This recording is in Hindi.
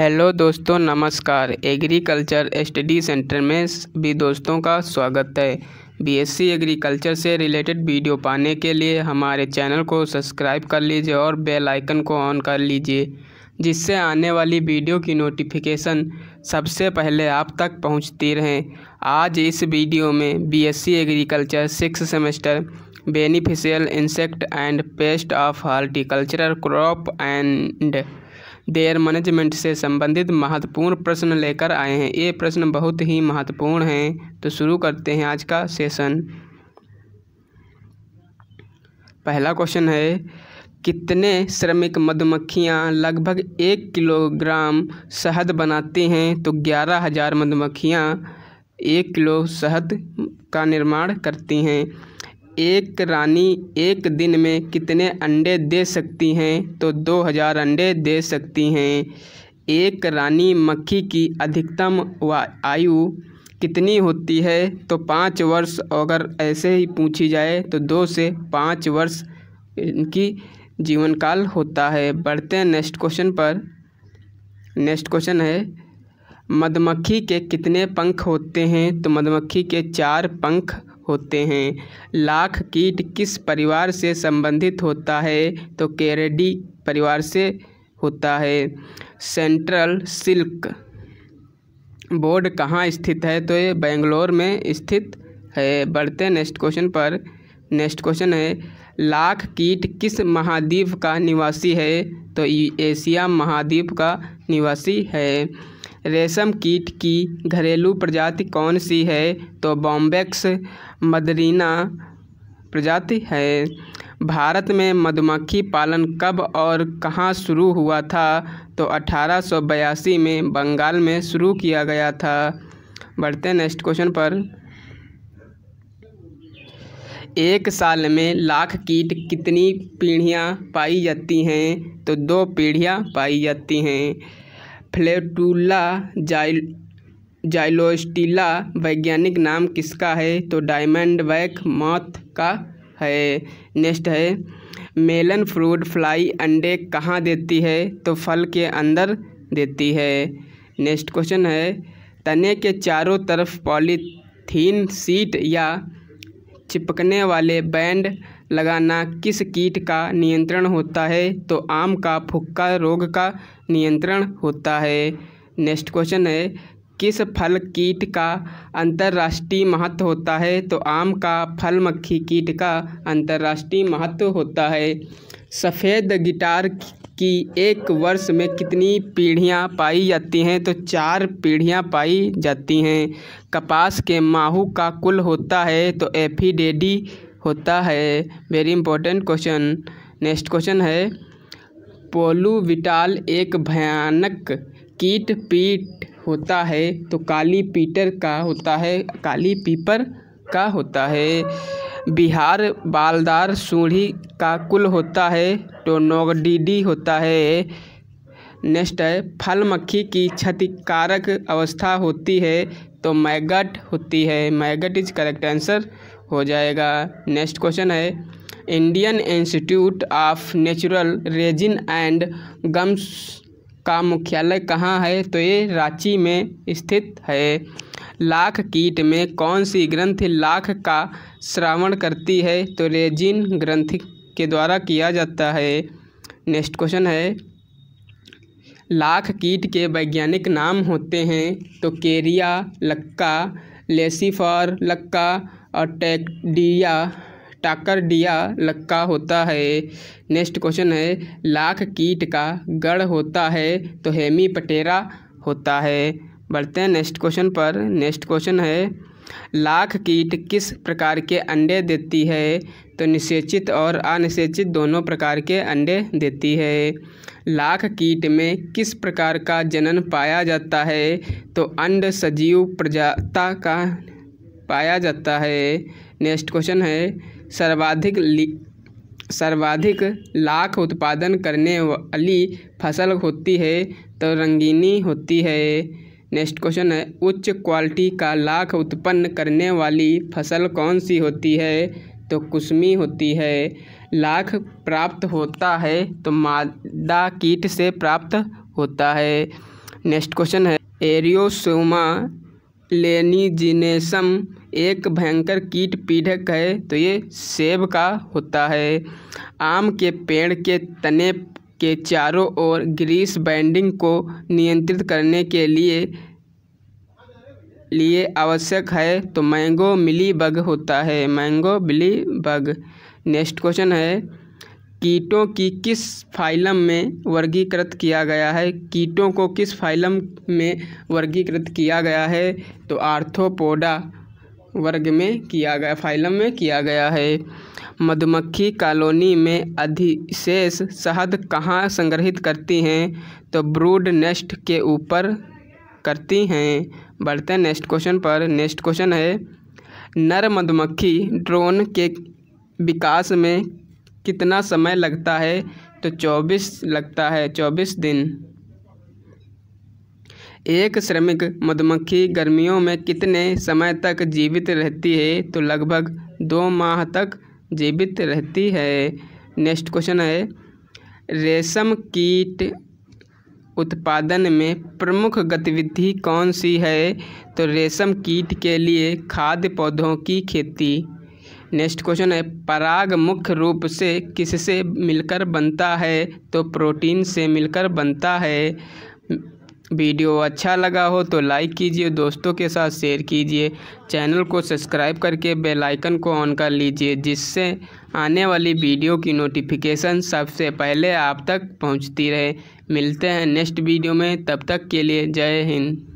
हेलो दोस्तों नमस्कार एग्रीकल्चर स्टडी सेंटर में भी दोस्तों का स्वागत है बीएससी एग्रीकल्चर से रिलेटेड वीडियो पाने के लिए हमारे चैनल को सब्सक्राइब कर लीजिए और बेल आइकन को ऑन कर लीजिए जिससे आने वाली वीडियो की नोटिफिकेशन सबसे पहले आप तक पहुंचती रहें आज इस वीडियो में BSc agriculture six semester beneficial insect and pest of horticultural crop and their management से संबंधित महत्वपूर्ण प्रश्न लेकर आए हैं ये प्रश्न बहुत ही महत्वपूर्ण हैं तो शुरू करते हैं आज का सेशन पहला क्वेश्चन है कितने श्रमिक मधुमक्खियां लगभग एक किलोग्राम शहद बनाती हैं तो ग्यारह हज़ार मधुमक्खियाँ एक किलो शहद का निर्माण करती हैं एक रानी एक दिन में कितने अंडे दे सकती हैं तो दो हज़ार अंडे दे सकती हैं एक रानी मक्खी की अधिकतम आयु कितनी होती है तो पाँच वर्ष अगर ऐसे ही पूछी जाए तो दो से पाँच वर्ष इनकी जीवन काल होता है बढ़ते हैं नेक्स्ट क्वेश्चन पर नेक्स्ट क्वेश्चन है मधुमक्खी के कितने पंख होते हैं तो मधुमक्खी के चार पंख होते हैं लाख कीट किस परिवार से संबंधित होता है तो केरेडी परिवार से होता है सेंट्रल सिल्क बोर्ड कहाँ स्थित है तो ये बेंगलोर में स्थित है बढ़ते नेक्स्ट क्वेश्चन पर नेक्स्ट क्वेश्चन है लाख कीट किस महाद्वीप का निवासी है तो एशिया महाद्वीप का निवासी है रेशम कीट की घरेलू प्रजाति कौन सी है तो बॉम्बेक्स मदरीना प्रजाति है भारत में मधुमक्खी पालन कब और कहाँ शुरू हुआ था तो अठारह में बंगाल में शुरू किया गया था बढ़ते नेक्स्ट क्वेश्चन पर एक साल में लाख कीट कितनी पीढ़ियाँ पाई जाती हैं तो दो पीढ़ियाँ पाई जाती हैं फ्लेटूला जाइल जाइलोस्टीला वैज्ञानिक नाम किसका है तो डायमंड बैक मौत का है नेक्स्ट है मेलन फ्रूट फ्लाई अंडे कहाँ देती है तो फल के अंदर देती है नेक्स्ट क्वेश्चन है तने के चारों तरफ पॉलीथीन सीट या चिपकने वाले बैंड लगाना किस कीट का नियंत्रण होता है तो आम का फुक्का रोग का नियंत्रण होता है नेक्स्ट क्वेश्चन है किस फल कीट का अंतर्राष्ट्रीय महत्व होता है तो आम का फल मक्खी कीट का अंतर्राष्ट्रीय महत्व होता है सफ़ेद गिटार कि एक वर्ष में कितनी पीढ़ियाँ पाई जाती हैं तो चार पीढ़ियाँ पाई जाती हैं कपास के माहू का कुल होता है तो एफीडेडी होता है very important question next question है पोलूविटाल एक भयानक कीट पीट होता है तो काली पीटर का होता है काली पीपर का होता है बिहार बालदार सूढ़ी काकुल होता है तो नोगडीडी होता है नेक्स्ट है फल मक्खी की क्षतिकारक अवस्था होती है तो मैगट होती है मैगट इज करेक्ट आंसर हो जाएगा नेक्स्ट क्वेश्चन है Indian institute of natural resin and gums का मुख्यालय कहाँ है तो ये रांची में स्थित है लाख कीट में कौन सी ग्रंथ लाख का श्रावण करती है तो रेजिन ग्रंथि के द्वारा किया जाता है नेक्स्ट क्वेश्चन है लाख कीट के वैज्ञानिक नाम होते हैं तो केरिया लक्का लेसीफॉर लक्का और टाकर टाकरडिया लक्का होता है नेक्स्ट क्वेश्चन है लाख कीट का गढ़ होता है तो हेमी पटेरा होता है बढ़ते हैं नेक्स्ट क्वेश्चन पर नेक्स्ट क्वेश्चन है लाख कीट किस प्रकार के अंडे देती है तो निषेचित और अनिषेचित दोनों प्रकार के अंडे देती है लाख कीट में किस प्रकार का जनन पाया जाता है तो अंड सजीव प्रजाता का पाया जाता है नेक्स्ट क्वेश्चन है सर्वाधिक सर्वाधिक लाख उत्पादन करने वाली फसल होती है तो रंगीनी होती है नेक्स्ट क्वेश्चन है उच्च क्वालिटी का लाख उत्पन्न करने वाली फसल कौन सी होती है तो कुसमी होती है लाख प्राप्त होता है तो मादा कीट से प्राप्त होता है नेक्स्ट क्वेश्चन है एरियोसोमा लेनीजिनेसम एक भयंकर कीट पीढ़क है तो ये सेब का होता है आम के पेड़ के तने के चारों ओर ग्रीस बैंडिंग को नियंत्रित करने के लिए लिए आवश्यक है तो मैंगो मिली बग होता है mango mealy bug next question है कीटों की किस फाइलम में वर्गीकृत किया गया है कीटों को किस फाइलम में वर्गीकृत किया गया है तो आर्थोपोडा वर्ग में किया गया फाइलम में किया गया है मधुमक्खी कॉलोनी में अधिशेष शहद कहाँ संग्रहित करती हैं तो ब्रूड नेस्ट के ऊपर करती हैं बढ़ते हैं नेक्स्ट क्वेश्चन पर नेक्स्ट क्वेश्चन है नर मधुमक्खी ड्रोन के विकास में कितना समय लगता है तो 24 लगता है 24 दिन एक श्रमिक मधुमक्खी गर्मियों में कितने समय तक जीवित रहती है तो लगभग दो माह तक जीवित रहती है नेक्स्ट क्वेश्चन है रेशम कीट उत्पादन में प्रमुख गतिविधि कौन सी है तो रेशम कीट के लिए खाद्य पौधों की खेती नेक्स्ट क्वेश्चन है पराग मुख्य रूप से किससे मिलकर बनता है तो प्रोटीन से मिलकर बनता है वीडियो अच्छा लगा हो तो लाइक कीजिए दोस्तों के साथ शेयर कीजिए चैनल को सब्सक्राइब करके बेल आइकन को ऑन कर लीजिए जिससे आने वाली वीडियो की नोटिफिकेशन सबसे पहले आप तक पहुंचती रहे मिलते हैं नेक्स्ट वीडियो में तब तक के लिए जय हिंद